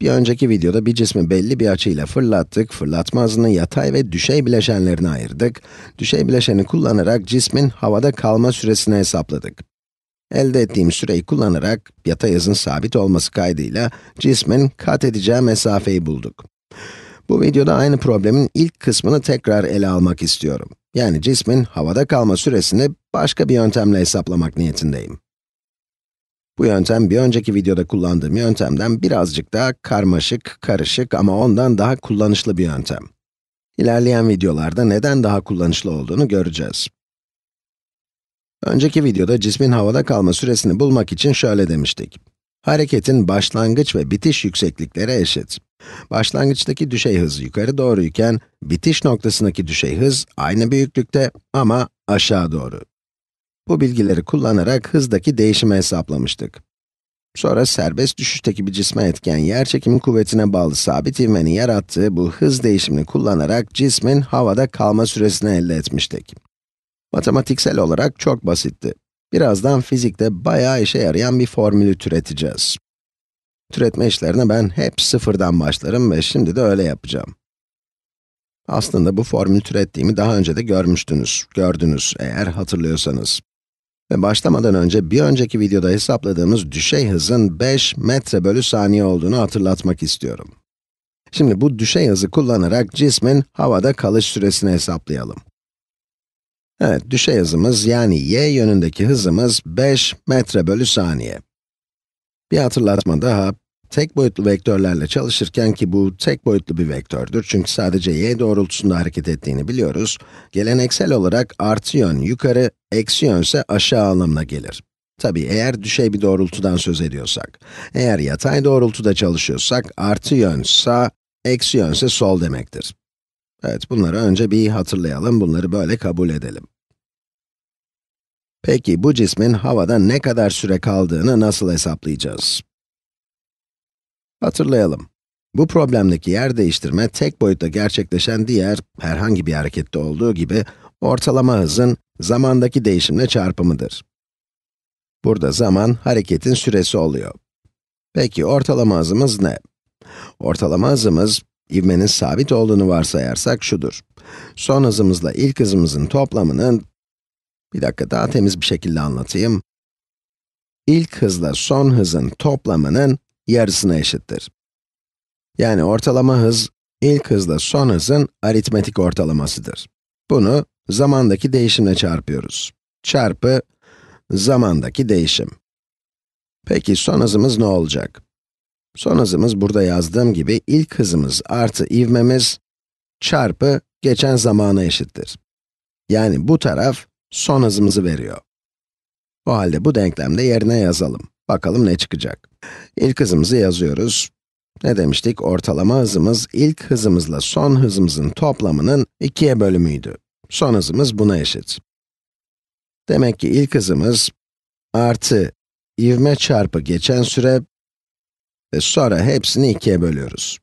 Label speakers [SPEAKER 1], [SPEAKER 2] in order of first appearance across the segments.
[SPEAKER 1] Bir önceki videoda bir cismi belli bir açıyla fırlattık, fırlatma hızını yatay ve düşey bileşenlerine ayırdık. Düşey bileşeni kullanarak cismin havada kalma süresini hesapladık. Elde ettiğim süreyi kullanarak, yatay hızın sabit olması kaydıyla cismin kat edeceği mesafeyi bulduk. Bu videoda aynı problemin ilk kısmını tekrar ele almak istiyorum. Yani cismin havada kalma süresini başka bir yöntemle hesaplamak niyetindeyim. Bu yöntem bir önceki videoda kullandığım yöntemden birazcık daha karmaşık, karışık ama ondan daha kullanışlı bir yöntem. İlerleyen videolarda neden daha kullanışlı olduğunu göreceğiz. Önceki videoda cismin havada kalma süresini bulmak için şöyle demiştik. Hareketin başlangıç ve bitiş yükseklikleri eşit. Başlangıçtaki düşey hız yukarı doğruyken, bitiş noktasındaki düşey hız aynı büyüklükte ama aşağı doğru. Bu bilgileri kullanarak hızdaki değişimi hesaplamıştık. Sonra serbest düşüşteki bir cisme etken yerçekimi kuvvetine bağlı sabit ivmenin yarattığı bu hız değişimini kullanarak cismin havada kalma süresini elde etmiştik. Matematiksel olarak çok basitti. Birazdan fizikte bayağı işe yarayan bir formülü türeteceğiz. Türetme işlerine ben hep sıfırdan başlarım ve şimdi de öyle yapacağım. Aslında bu formülü türettiğimi daha önce de görmüştünüz, gördünüz eğer hatırlıyorsanız. Ve başlamadan önce bir önceki videoda hesapladığımız düşey hızın 5 metre bölü saniye olduğunu hatırlatmak istiyorum. Şimdi bu düşey hızı kullanarak cismin havada kalış süresini hesaplayalım. Evet, düşey hızımız yani y yönündeki hızımız 5 metre bölü saniye. Bir hatırlatma daha, Tek boyutlu vektörlerle çalışırken ki bu tek boyutlu bir vektördür çünkü sadece y doğrultusunda hareket ettiğini biliyoruz, geleneksel olarak artı yön yukarı, eksi yön ise aşağı anlamına gelir. Tabi eğer düşey bir doğrultudan söz ediyorsak, eğer yatay doğrultuda çalışıyorsak artı yön sağ, eksi yön ise sol demektir. Evet, bunları önce bir hatırlayalım, bunları böyle kabul edelim. Peki bu cismin havada ne kadar süre kaldığını nasıl hesaplayacağız? Hatırlayalım. Bu problemdeki yer değiştirme, tek boyutta gerçekleşen diğer herhangi bir harekette olduğu gibi, ortalama hızın zamandaki değişimle çarpımıdır. Burada zaman, hareketin süresi oluyor. Peki, ortalama hızımız ne? Ortalama hızımız, ivmenin sabit olduğunu varsayarsak şudur. Son hızımızla ilk hızımızın toplamının, bir dakika daha temiz bir şekilde anlatayım. İlk hızla son hızın toplamının yarısına eşittir. Yani ortalama hız, ilk hızla son hızın aritmetik ortalamasıdır. Bunu zamandaki değişimle çarpıyoruz. Çarpı zamandaki değişim. Peki son hızımız ne olacak? Son hızımız burada yazdığım gibi ilk hızımız artı ivmemiz çarpı geçen zamana eşittir. Yani bu taraf son hızımızı veriyor. O halde bu denklemde yerine yazalım. Bakalım ne çıkacak. İlk hızımızı yazıyoruz. Ne demiştik? Ortalama hızımız, ilk hızımızla son hızımızın toplamının 2'ye bölümüydü. Son hızımız buna eşit. Demek ki ilk hızımız artı ivme çarpı geçen süre ve sonra hepsini 2'ye bölüyoruz.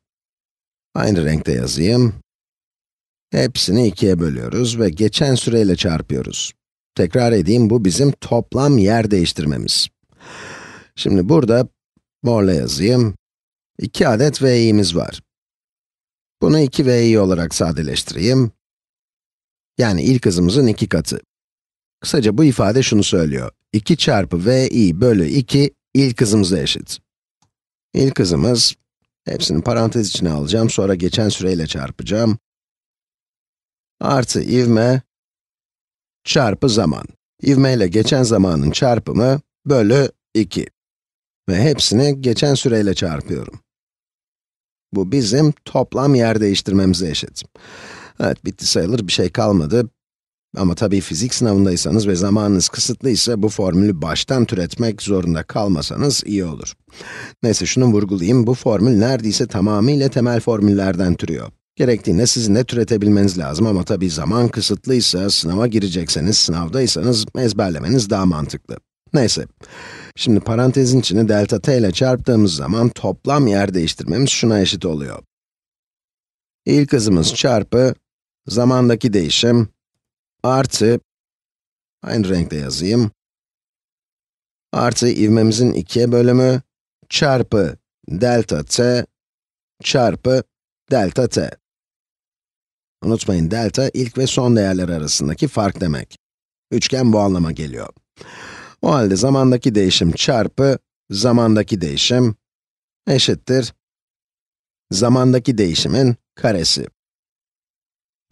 [SPEAKER 1] Aynı renkte yazayım. Hepsini 2'ye bölüyoruz ve geçen süreyle çarpıyoruz. Tekrar edeyim, bu bizim toplam yer değiştirmemiz. Şimdi burada morla yazayım. 2 adet v'imiz var. Bunu 2 vi olarak sadeleştireyim. Yani ilk hızımızın 2 katı. Kısaca bu ifade şunu söylüyor. 2 çarpı vi bölü 2 ilk hızımıza eşit. İlk hızımız, hepsini parantez içine alacağım, sonra geçen süreyle çarpacağım. Artı ivme çarpı zaman. İvme ile geçen zamanın çarpımı bölü 2. Ve hepsini geçen süreyle çarpıyorum. Bu bizim toplam yer değiştirmemize eşit. Evet, bitti sayılır bir şey kalmadı. Ama tabii fizik sınavındaysanız ve zamanınız kısıtlı ise bu formülü baştan türetmek zorunda kalmasanız iyi olur. Neyse şunu vurgulayayım, bu formül neredeyse tamamıyla temel formüllerden türüyor. Gerektiğinde sizin de türetebilmeniz lazım ama tabii zaman kısıtlıysa, sınava girecekseniz, sınavdaysanız ezberlemeniz daha mantıklı. Neyse. Şimdi parantezin içini delta t ile çarptığımız zaman toplam yer değiştirmemiz şuna eşit oluyor. İlk hızımız çarpı zamandaki değişim artı aynı renkte yazayım artı ivmemizin ikiye bölümü çarpı delta t çarpı delta t. Unutmayın delta ilk ve son değerler arasındaki fark demek. Üçgen bu anlama geliyor. O halde zamandaki değişim çarpı zamandaki değişim eşittir zamandaki değişimin karesi.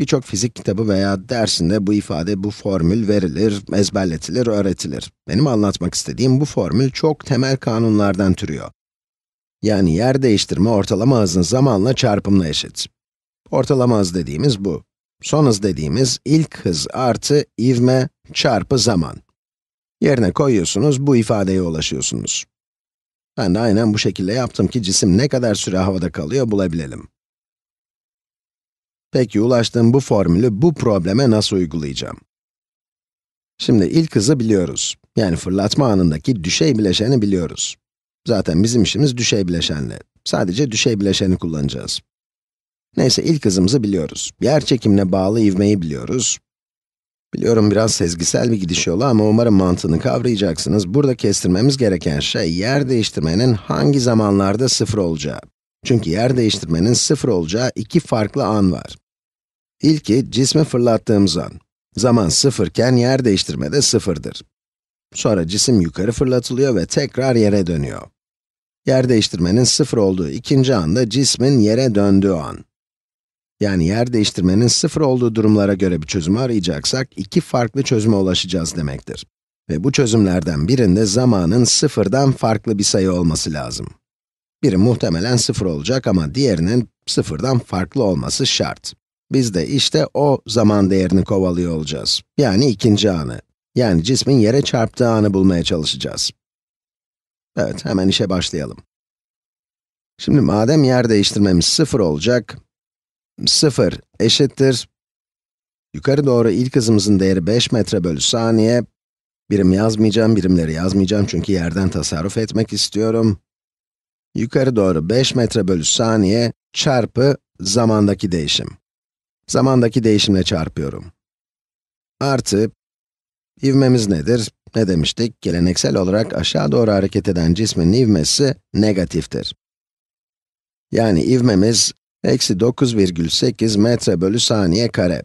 [SPEAKER 1] Birçok fizik kitabı veya dersinde bu ifade, bu formül verilir, ezberletilir, öğretilir. Benim anlatmak istediğim bu formül çok temel kanunlardan türüyor. Yani yer değiştirme ortalama hızın zamanla çarpımla eşit. Ortalama hız dediğimiz bu. Son hız dediğimiz ilk hız artı ivme çarpı zaman. Yerine koyuyorsunuz, bu ifadeye ulaşıyorsunuz. Ben de aynen bu şekilde yaptım ki cisim ne kadar süre havada kalıyor bulabilelim. Peki ulaştığım bu formülü bu probleme nasıl uygulayacağım? Şimdi ilk hızı biliyoruz. Yani fırlatma anındaki düşey bileşeni biliyoruz. Zaten bizim işimiz düşey bileşenle. Sadece düşey bileşeni kullanacağız. Neyse ilk hızımızı biliyoruz. Yer çekimine bağlı ivmeyi biliyoruz. Biliyorum biraz sezgisel bir gidiş yolu ama umarım mantığını kavrayacaksınız. Burada kestirmemiz gereken şey, yer değiştirmenin hangi zamanlarda sıfır olacağı. Çünkü yer değiştirmenin sıfır olacağı iki farklı an var. İlki, cismi fırlattığımız an. Zaman sıfırken yer değiştirme de sıfırdır. Sonra cisim yukarı fırlatılıyor ve tekrar yere dönüyor. Yer değiştirmenin sıfır olduğu ikinci anda cismin yere döndüğü an. Yani yer değiştirmenin sıfır olduğu durumlara göre bir çözümü arayacaksak, iki farklı çözüme ulaşacağız demektir. Ve bu çözümlerden birinde zamanın sıfırdan farklı bir sayı olması lazım. Biri muhtemelen sıfır olacak ama diğerinin sıfırdan farklı olması şart. Biz de işte o zaman değerini kovalıyor olacağız. Yani ikinci anı. Yani cismin yere çarptığı anı bulmaya çalışacağız. Evet, hemen işe başlayalım. Şimdi madem yer değiştirmemiz sıfır olacak, 0 eşittir. Yukarı doğru ilk hızımızın değeri 5 metre bölü saniye. Birim yazmayacağım, birimleri yazmayacağım çünkü yerden tasarruf etmek istiyorum. Yukarı doğru 5 metre bölü saniye çarpı zamandaki değişim. Zamandaki değişimle çarpıyorum. Artı, ivmemiz nedir? Ne demiştik? Geleneksel olarak aşağı doğru hareket eden cismin ivmesi negatiftir. Yani ivmemiz Eksi 9,8 metre bölü saniye kare.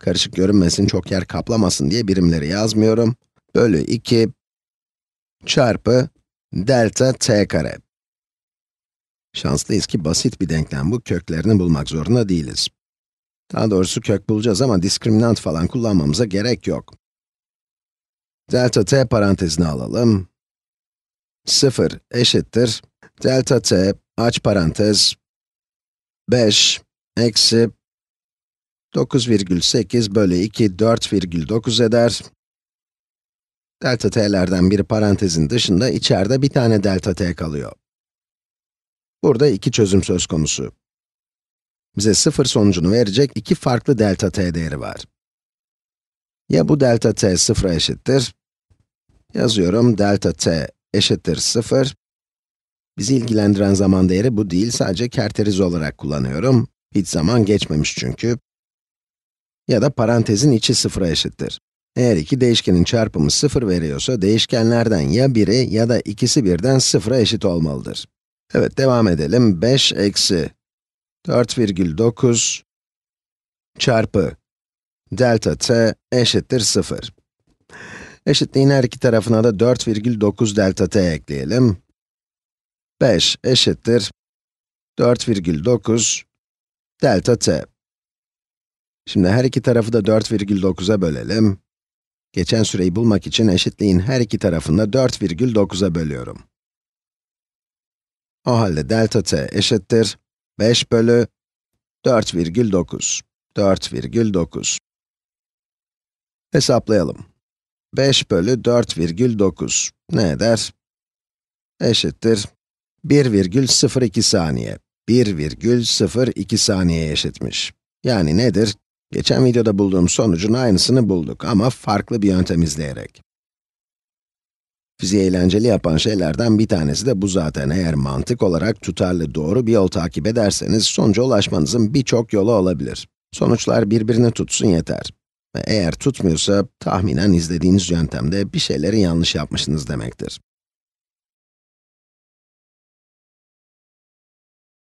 [SPEAKER 1] Karışık görünmesin, çok yer kaplamasın diye birimleri yazmıyorum. Bölü 2 çarpı delta t kare. Şanslıyız ki basit bir denklem bu, köklerini bulmak zorunda değiliz. Daha doğrusu kök bulacağız ama diskriminant falan kullanmamıza gerek yok. Delta t parantezine alalım. 0 eşittir delta t aç parantez 5 eksi 9,8 bölü 2 4,9 eder. Delta t'lerden biri parantezin dışında, içeride bir tane delta t kalıyor. Burada iki çözüm söz konusu. Bize sıfır sonucunu verecek iki farklı delta t değeri var. Ya bu delta t sıfıra eşittir, yazıyorum delta t eşittir 0 Bizi ilgilendiren zaman değeri bu değil, sadece kerteriz olarak kullanıyorum. Hiç zaman geçmemiş çünkü. Ya da parantezin içi sıfıra eşittir. Eğer iki değişkenin çarpımı sıfır veriyorsa, değişkenlerden ya biri ya da ikisi birden sıfıra eşit olmalıdır. Evet, devam edelim. 5 eksi 4,9 çarpı delta t eşittir 0. Eşitliğin her iki tarafına da 4,9 delta t ekleyelim. 5 eşittir 4,9 delta t. Şimdi her iki tarafı da 4,9'a bölelim. Geçen süreyi bulmak için eşitliğin her iki tarafını 4,9'a bölüyorum. O halde delta t eşittir 5 bölü 4,9. 4,9. Hesaplayalım. 5 bölü 4,9 ne eder? Eşittir 1,02 saniye, 1,02 saniye eşitmiş. Yani nedir? Geçen videoda bulduğum sonucun aynısını bulduk ama farklı bir yöntem izleyerek. Bizi eğlenceli yapan şeylerden bir tanesi de bu zaten. Eğer mantık olarak tutarlı doğru bir yol takip ederseniz, sonuca ulaşmanızın birçok yolu olabilir. Sonuçlar birbirini tutsun yeter. Ve eğer tutmuyorsa, tahminen izlediğiniz yöntemde bir şeyleri yanlış yapmışsınız demektir.